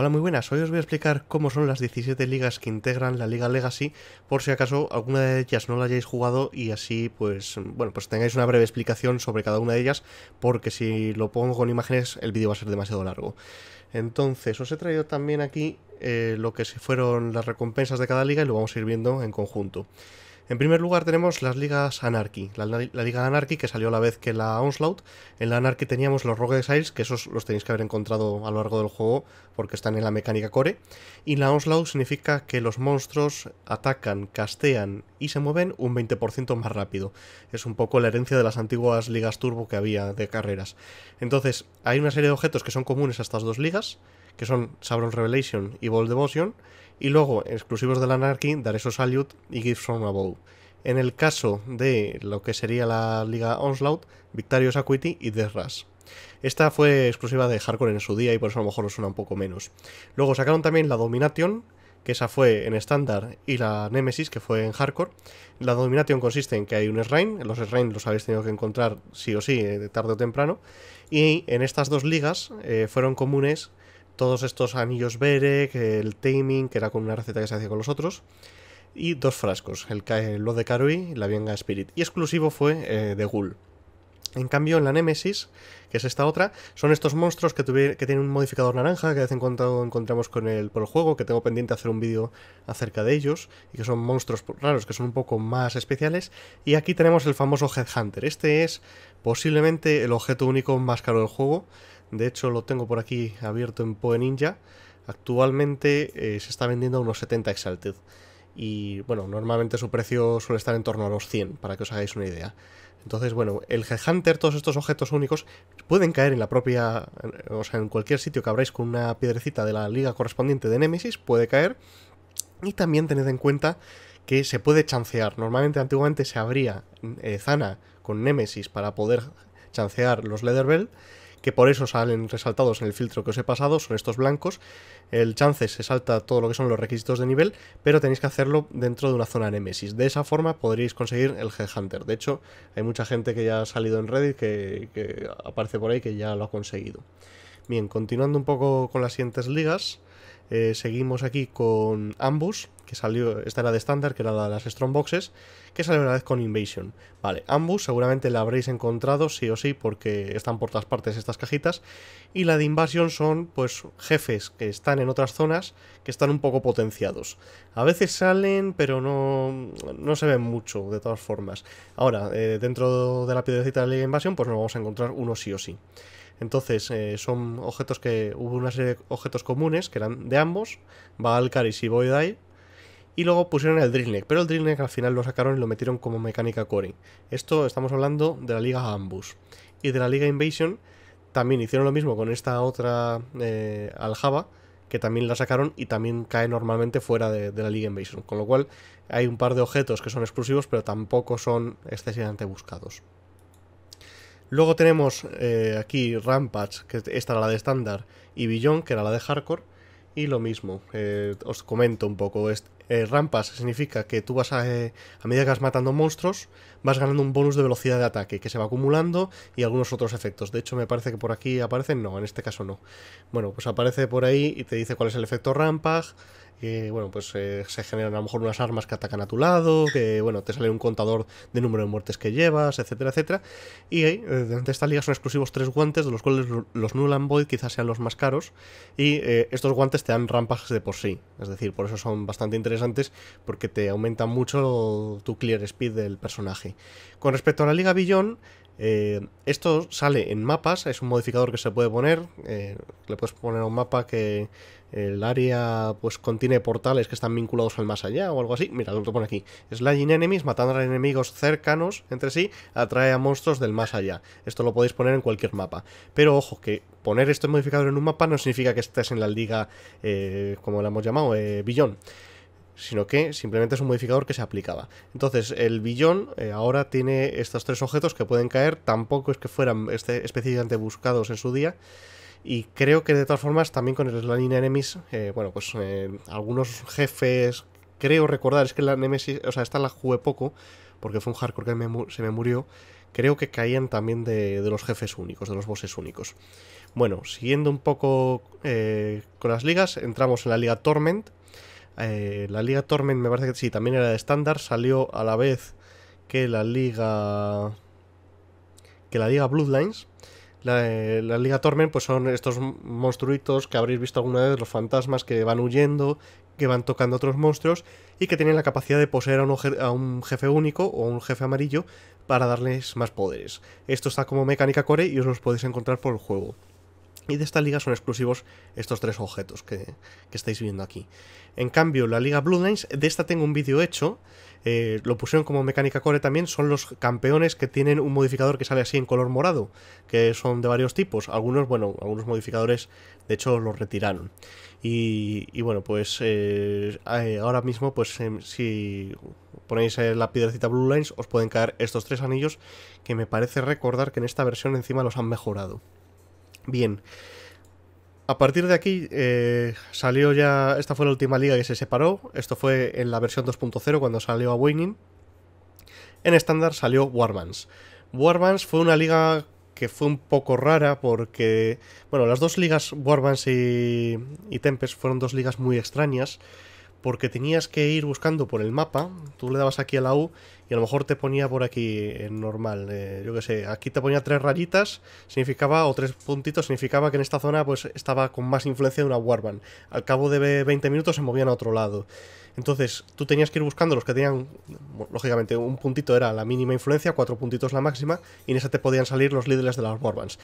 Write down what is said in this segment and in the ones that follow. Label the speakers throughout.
Speaker 1: Hola, muy buenas. Hoy os voy a explicar cómo son las 17 ligas que integran la Liga Legacy, por si acaso alguna de ellas no la hayáis jugado y así, pues, bueno, pues tengáis una breve explicación sobre cada una de ellas, porque si lo pongo con imágenes el vídeo va a ser demasiado largo. Entonces, os he traído también aquí eh, lo que fueron las recompensas de cada liga y lo vamos a ir viendo en conjunto. En primer lugar tenemos las ligas Anarchy. La, liga Anarchy que salió a la vez que la Onslaught. En la Anarchy teníamos los Rogue Exiles, que esos los tenéis que haber encontrado a lo largo del juego porque están en la mecánica core. Y la Onslaught significa que los monstruos atacan, castean y se mueven un 20% más rápido. Es un poco la herencia de las antiguas ligas turbo que había de carreras. Entonces, hay una serie de objetos que son comunes a estas dos ligas, que son sabron Revelation y Bold Devotion y luego, exclusivos de la Anarchy, esos Salute y Gifts from Above. En el caso de lo que sería la Liga Onslaught, Victorious Acuity y Death Rush. Esta fue exclusiva de Hardcore en su día y por eso a lo mejor os suena un poco menos. Luego sacaron también la Domination, que esa fue en estándar, y la Nemesis, que fue en hardcore. La Domination consiste en que hay un Shrine, los Srain los habéis tenido que encontrar sí o sí, eh, de tarde o temprano, y en estas dos ligas eh, fueron comunes todos estos anillos Berek, el taming, que era con una receta que se hacía con los otros, y dos frascos, el, lo de Karui y la Vienga Spirit. Y exclusivo fue eh, de Ghoul. En cambio, en la Nemesis, que es esta otra, son estos monstruos que, tienen un modificador naranja que de vez en cuando encontramos con el, por el juego, que tengo pendiente hacer un vídeo acerca de ellos, y que son monstruos raros, que son un poco más especiales. Y aquí tenemos el famoso Headhunter. Este es posiblemente el objeto único más caro del juego de hecho, lo tengo por aquí abierto en Poe Ninja. Actualmente eh, se está vendiendo a unos 70 Exalted. Y bueno, normalmente su precio suele estar en torno a los 100, para que os hagáis una idea. Entonces, bueno, el Headhunter, todos estos objetos únicos, pueden caer en la propia. O sea, en cualquier sitio que abráis con una piedrecita de la liga correspondiente de Nemesis, puede caer. Y también tened en cuenta que se puede chancear. Normalmente, antiguamente se abría eh, Zana con Nemesis para poder chancear los Leather que por eso salen resaltados en el filtro que os he pasado, son estos blancos. El chance se salta todo lo que son los requisitos de nivel, pero tenéis que hacerlo dentro de una zona Nemesis. De esa forma podréis conseguir el Headhunter. De hecho, hay mucha gente que ya ha salido en Reddit que, que aparece por ahí que ya lo ha conseguido. Bien, continuando un poco con las siguientes ligas. Eh, seguimos aquí con Ambush, que salió, esta era de estándar, que era la de las Strongboxes que salió una vez con Invasion. Vale, Ambush seguramente la habréis encontrado sí o sí, porque están por todas partes estas cajitas. Y la de Invasion son, pues, jefes que están en otras zonas, que están un poco potenciados. A veces salen, pero no, no se ven mucho, de todas formas. Ahora, eh, dentro de la piedrecita de la Invasion, pues nos vamos a encontrar uno sí o sí. Entonces, eh, son objetos que. Hubo una serie de objetos comunes que eran de ambos: Valcaris y Voidai. Y luego pusieron el Drillneck, pero el Drillneck al final lo sacaron y lo metieron como mecánica core. Esto estamos hablando de la Liga Ambus. Y de la Liga Invasion también hicieron lo mismo con esta otra eh, Aljaba, que también la sacaron y también cae normalmente fuera de la Liga Invasion. Con lo cual hay un par de objetos que son exclusivos, pero tampoco son excesivamente buscados. Luego tenemos eh, aquí Rampage, que esta era la de estándar, y Beyond, que era la de hardcore. Y lo mismo, eh, os comento un poco. Eh, Rampage significa que tú vas a, a medida que vas matando monstruos, vas ganando un bonus de velocidad de ataque que se va acumulando y algunos otros efectos. De hecho, me parece que por aquí aparecen, no, en este caso no. Bueno, pues aparece por ahí y te dice cuál es el efecto Rampage, que bueno, pues eh, se generan a lo mejor unas armas que atacan a tu lado, que bueno, te sale un contador de número de muertes que llevas, etcétera, etcétera. Y eh, durante esta liga son exclusivos tres guantes, de los cuales los Null and Void quizás sean los más caros, y eh, estos guantes te dan rampas de por sí, es decir, por eso son bastante interesantes, porque te aumentan mucho tu clear speed del personaje. Con respecto a la liga Billón, eh, esto sale en mapas, es un modificador que se puede poner. Eh, le puedes poner a un mapa que el área pues contiene portales que están vinculados al más allá o algo así. Mira, lo que pone aquí. Sliding enemies, matando a enemigos cercanos entre sí, atrae a monstruos del más allá. Esto lo podéis poner en cualquier mapa. Pero ojo, que poner este modificador en un mapa no significa que estés en la liga, eh, como la hemos llamado, billón sino que simplemente es un modificador que se aplicaba. Entonces, el billón eh, ahora tiene estos tres objetos que pueden caer, tampoco es que fueran este, específicamente buscados en su día. Y creo que de todas formas, también con el, la línea Enemies, eh, bueno, pues eh, algunos jefes, creo recordar, es que la Nemesis, o sea, esta la jugué poco, porque fue un hardcore que se me murió. Creo que caían también de, de, los jefes únicos, de los bosses únicos. Bueno, siguiendo un poco con las ligas, entramos en la liga Torment, eh, la Liga Torment me parece que sí, también era de estándar. Salió a la vez que la Liga. que la Liga Bloodlines. Eh, la, Liga Torment, pues son estos monstruitos que habréis visto alguna vez, los fantasmas que van huyendo, que van tocando otros monstruos y que tienen la capacidad de poseer a un, jefe único o un jefe amarillo para darles más poderes. Esto está como mecánica core y os los podéis encontrar por el juego. Y de esta liga son exclusivos estos tres objetos que, estáis viendo aquí. En cambio, la liga Blue Lines de esta tengo un vídeo hecho, eh, lo pusieron como mecánica core también, son los campeones que tienen un modificador que sale así en color morado, que son de varios tipos. Algunos, bueno, algunos modificadores de hecho los retiraron. Y, bueno, pues eh, eh, ahora mismo, pues em, si ponéis la piedrecita Blue Lines, os pueden caer estos tres anillos que me parece recordar que en esta versión encima los han mejorado. Bien. A partir de aquí eh, salió ya, esta fue la última liga que se separó, esto fue en la versión 2.0 cuando salió a Awakening. En estándar salió warmans Warbands fue una liga que fue un poco rara porque, bueno, las dos ligas Warbands y, y Tempest fueron dos ligas muy extrañas porque tenías que ir buscando por el mapa, tú le dabas aquí a la U y a lo mejor te ponía por aquí en normal, eh, yo qué sé, aquí te ponía tres rayitas, significaba, o tres puntitos, significaba que en esta zona pues estaba con más influencia de una Warband. Al cabo de 20 minutos se movían a otro lado. Entonces tú tenías que ir buscando los que tenían, lógicamente un puntito era la mínima influencia, cuatro puntitos la máxima, y en esa te podían salir los líderes de las Warbands.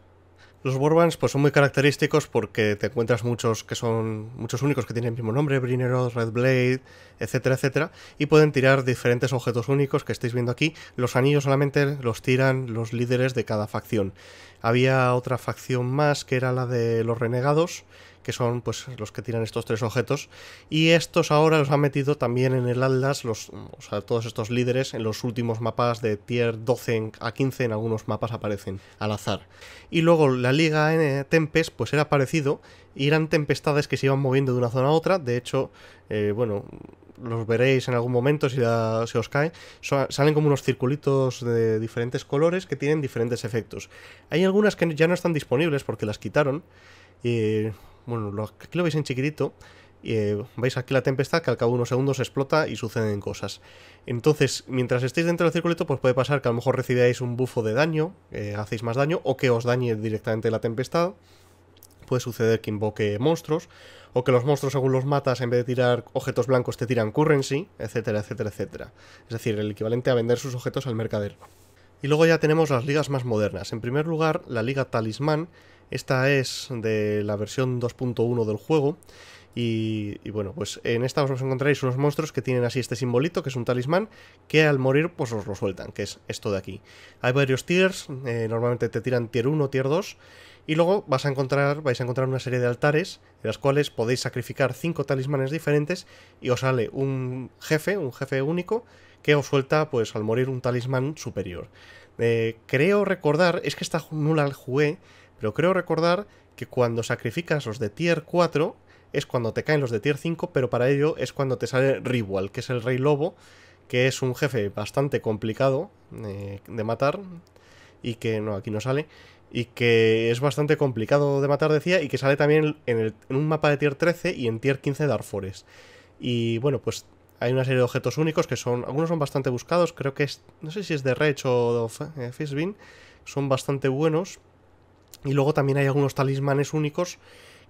Speaker 1: Los Borbans pues, son muy característicos porque te encuentras muchos que son muchos únicos que tienen el mismo nombre, Brineros, Red Blade, etcétera, etcétera, y pueden tirar diferentes objetos únicos que estáis viendo aquí. Los anillos solamente los tiran los líderes de cada facción. Había otra facción más que era la de los renegados, que son pues los que tiran estos tres objetos. Y estos ahora los han metido también en el Atlas, los, o sea, todos estos líderes en los últimos mapas de tier 12 a 15, en algunos mapas aparecen al azar. Y luego la liga en eh, Tempest pues era parecido, y eran tempestades que se iban moviendo de una zona a otra, de hecho, eh, bueno, los veréis en algún momento si, la, os cae, salen como unos circulitos de diferentes colores que tienen diferentes efectos. Hay algunas que ya no están disponibles porque las quitaron. Y eh, bueno, lo, aquí lo veis en chiquitito. y eh, veis aquí la tempestad que al cabo de unos segundos explota y suceden cosas. Entonces, mientras estéis dentro del circulito, pues puede pasar que a lo mejor recibáis un bufo de daño, eh, hacéis más daño, o que os dañe directamente la tempestad. Puede suceder que invoque monstruos, o que los monstruos, según los matas, en vez de tirar objetos blancos, te tiran currency, etcétera, etcétera, etcétera. Es decir, el equivalente a vender sus objetos al mercader. Y luego ya tenemos las ligas más modernas. En primer lugar, la Liga Talismán, esta es de la versión 2.1 del juego. Y, bueno, pues en esta os encontráis unos monstruos que tienen así este simbolito, que es un talismán, que al morir pues os lo sueltan, que es esto de aquí. Hay varios tiers, eh, normalmente te tiran tier 1, tier 2, y luego vas a encontrar, vais a encontrar una serie de altares, en las cuales podéis sacrificar 5 talismanes diferentes y os sale un jefe, un jefe único, que os suelta pues al morir un talismán superior. Eh, creo recordar, es que esta nula jugué pero creo recordar que cuando sacrificas los de tier 4 es cuando te caen los de tier 5, pero para ello es cuando te sale Rival, que es el rey lobo, que es un jefe bastante complicado eh, de matar y que no, aquí no sale. Y que es bastante complicado de matar, decía, y que sale también en, un mapa de tier 13 y en tier 15 de Forest. Y bueno, pues hay una serie de objetos únicos que son, algunos son bastante buscados, creo que es, no sé si es de Rech o de eh, Fishbin, son bastante buenos. Y luego también hay algunos talismanes únicos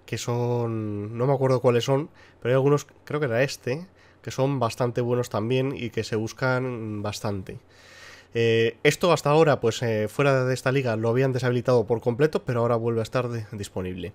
Speaker 1: que son, no me acuerdo cuáles son, pero hay algunos, creo que era este, que son bastante buenos también y que se buscan bastante. Eh, esto hasta ahora, pues eh, fuera de esta liga, lo habían deshabilitado por completo, pero ahora vuelve a estar disponible.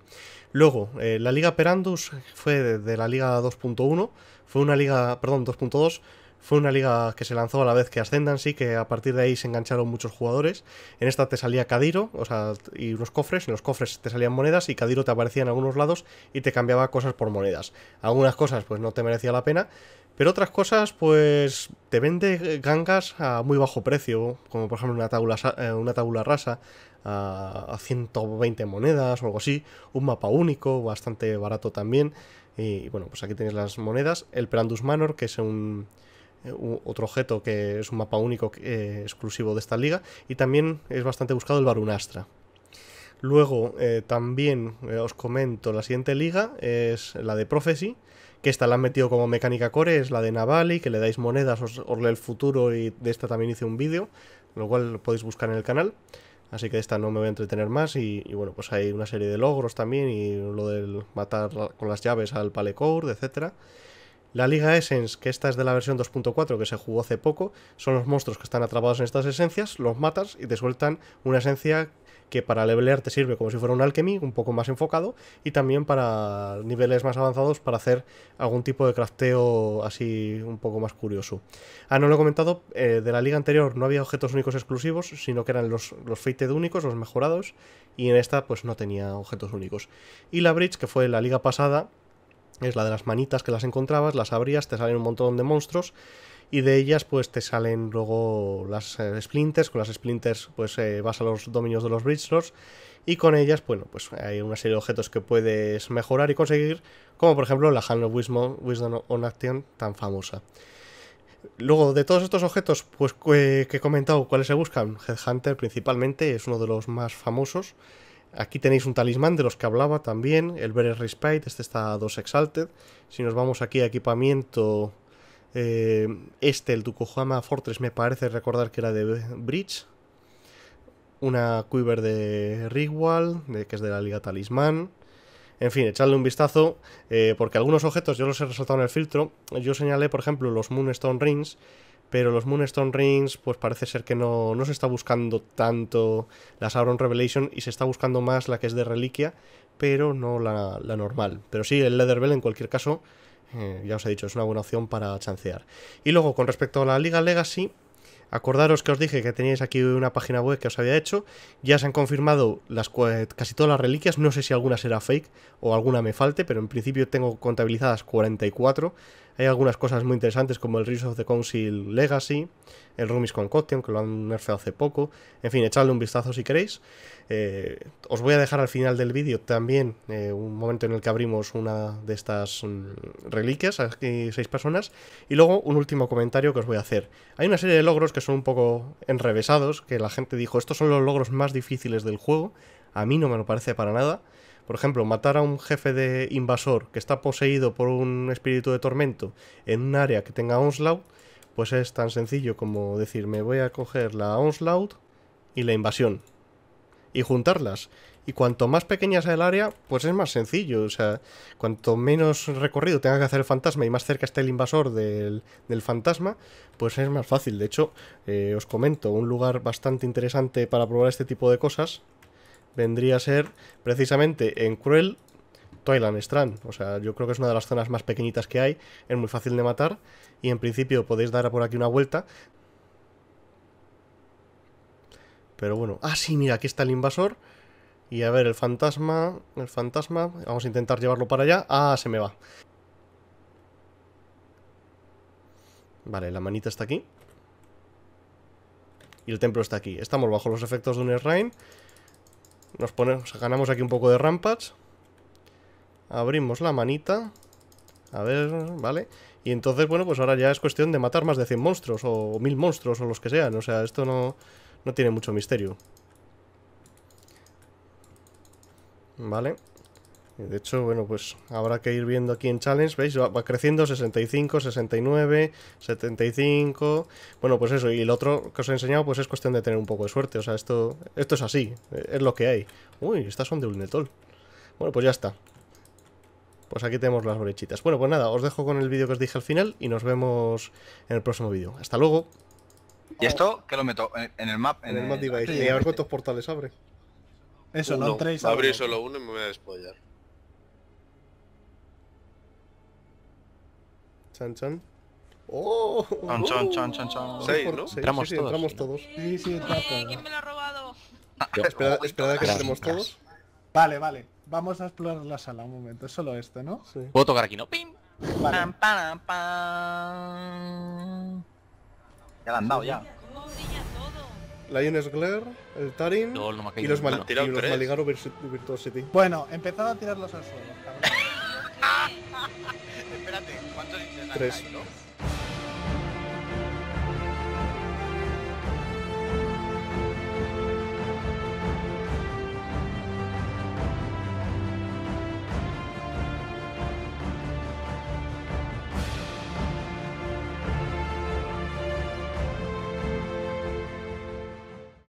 Speaker 1: Luego, eh, la liga Perandus fue de la liga 2.1, fue una liga, perdón, 2.2, fue una liga que se lanzó a la vez que Ascendancy, que a partir de ahí se engancharon muchos jugadores. En esta te salía Cadiro, o sea, y unos cofres. En los cofres te salían monedas y Cadiro te aparecía en algunos lados y te cambiaba cosas por monedas. Algunas cosas, pues no te merecía la pena. Pero otras cosas, pues te vende gangas a muy bajo precio, como por ejemplo una tabula eh, una rasa a 120 monedas o algo así, un mapa único, bastante barato también. Y bueno, pues aquí tienes las monedas, el Perandus Manor, que es un, eh, otro objeto que es un mapa único eh, exclusivo de esta liga, y también es bastante buscado el Barunastra. Luego eh, también os comento, la siguiente liga es la de Prophecy, que esta la han metido como mecánica core, es la de Navali, que le dais monedas, os, el futuro y de esta también hice un vídeo, lo cual podéis buscar en el canal. Así que de esta no me voy a entretener más y, bueno, pues hay una serie de logros también y lo del matar con las llaves al Palecourt, etcétera. La Liga Essence, que esta es de la versión 2.4 que se jugó hace poco, son los monstruos que están atrapados en estas esencias, los matas y te sueltan una esencia que para levelear te sirve como si fuera un alchemy, un poco más enfocado, y también para niveles más avanzados para hacer algún tipo de crafteo así un poco más curioso. Ah, no lo he comentado, eh, de la liga anterior no había objetos únicos exclusivos, sino que eran los, los únicos, los mejorados, y en esta pues no tenía objetos únicos. Y la Bridge, que fue la liga pasada, es la de las manitas que las encontrabas, las abrías, te salen un montón de monstruos y de ellas pues te salen luego las eh, splinters, con las splinters pues eh, vas a los dominios de los bridgelords y con ellas bueno pues hay una serie de objetos que puedes mejorar y conseguir como por ejemplo la Hand of Wisdom, Wisdom on Action tan famosa. Luego de todos estos objetos pues que he comentado cuáles se buscan, Headhunter principalmente es uno de los más famosos Aquí tenéis un talismán de los que hablaba también, el Beres Respite, este está a 2 Exalted. Si nos vamos aquí a equipamiento, eh, este, el Dukuhama Fortress, me parece recordar que era de Bridge. Una Quiver de Rigwall, que es de la Liga Talismán. En fin, echadle un vistazo, eh, porque algunos objetos yo los he resaltado en el filtro. Yo señalé, por ejemplo, los Moonstone Rings, pero los Moonstone Rings, pues parece ser que no, no se está buscando tanto la Sauron Revelation y se está buscando más la que es de reliquia, pero no la, normal. Pero sí, el Leather Bell en cualquier caso, eh, ya os he dicho, es una buena opción para chancear. Y luego, con respecto a la Liga Legacy, Acordaros que os dije que teníais aquí una página web que os había hecho. Ya se han confirmado las, casi todas las reliquias. No sé si alguna será fake o alguna me falte, pero en principio tengo contabilizadas 44. Hay algunas cosas muy interesantes como el Rise of the Council Legacy, el Rumis Concoction, que lo han nerfeado hace poco. En fin, echadle un vistazo si queréis. Eh, os voy a dejar al final del vídeo también eh, un momento en el que abrimos una de estas mm, reliquias, aquí seis personas. Y luego un último comentario que os voy a hacer. Hay una serie de logros que son un poco enrevesados, que la gente dijo, estos son los logros más difíciles del juego. A mí no me lo parece para nada. Por ejemplo, matar a un jefe de invasor que está poseído por un espíritu de tormento en un área que tenga Onslaught, pues es tan sencillo como decir, me voy a coger la Onslaught y la invasión. Y juntarlas. Y cuanto más pequeña sea el área, pues es más sencillo. O sea, cuanto menos recorrido tenga que hacer el fantasma y más cerca esté el invasor del, fantasma, pues es más fácil. De hecho, eh, os comento un lugar bastante interesante para probar este tipo de cosas, vendría a ser precisamente en Cruel Toyland Strand. O sea, yo creo que es una de las zonas más pequeñitas que hay, es muy fácil de matar y en principio podéis dar por aquí una vuelta. Pero bueno, ah sí, mira, aquí está el invasor. Y a ver, el fantasma, el fantasma, vamos a intentar llevarlo para allá. Ah, se me va. Vale, la manita está aquí. Y el templo está aquí. Estamos bajo los efectos de un Shrine. Nos ponemos, ganamos aquí un poco de rampas. Abrimos la manita. A ver, vale. Y entonces, bueno, pues ahora ya es cuestión de matar más de 100 monstruos o 1000 monstruos o los que sean. O sea, esto no, no tiene mucho misterio. Vale. Eh, de hecho, bueno, pues habrá que ir viendo aquí en Challenge, ¿veis? Va, creciendo 65, 69, 75. Bueno, pues eso, y el otro que os he enseñado, pues es cuestión de tener un poco de suerte. O sea, esto, esto es así, eh, es lo que hay. Uy, estas son de Ulnetol. Bueno, pues ya está. Pues aquí tenemos las brechitas. Bueno, pues nada, os dejo con el vídeo que os dije al final y nos vemos en el próximo vídeo. Hasta luego. ¿Y esto qué lo meto? ¿En el map? En, el, map device. y a ver cuántos portales abre. Eso, no entréis. Abrí solo uno y me voy a despollar. Chan Chan. ¡Oh! Chan, chan, chan, chan, chan. Oh. Seis, ¿no? entramos sí, todos. Entramos todos. Sí, sí, entramos eh, ¿Quién me lo ha robado? Esperad, esperad a que entremos todos. Vale, vale. Vamos a explorar la sala un momento. Es solo esto, ¿no? Sí. Puedo tocar aquí, ¿no? ¡Pim! Vale. Pam, pam, pam. Ya la han dado, ya. ¿Cómo brilla todo? Lioness Glare, el Tarin no, no y los, mal y los Maligaro City. Bueno, empezad a tirarlos al suelo espérate, Tres.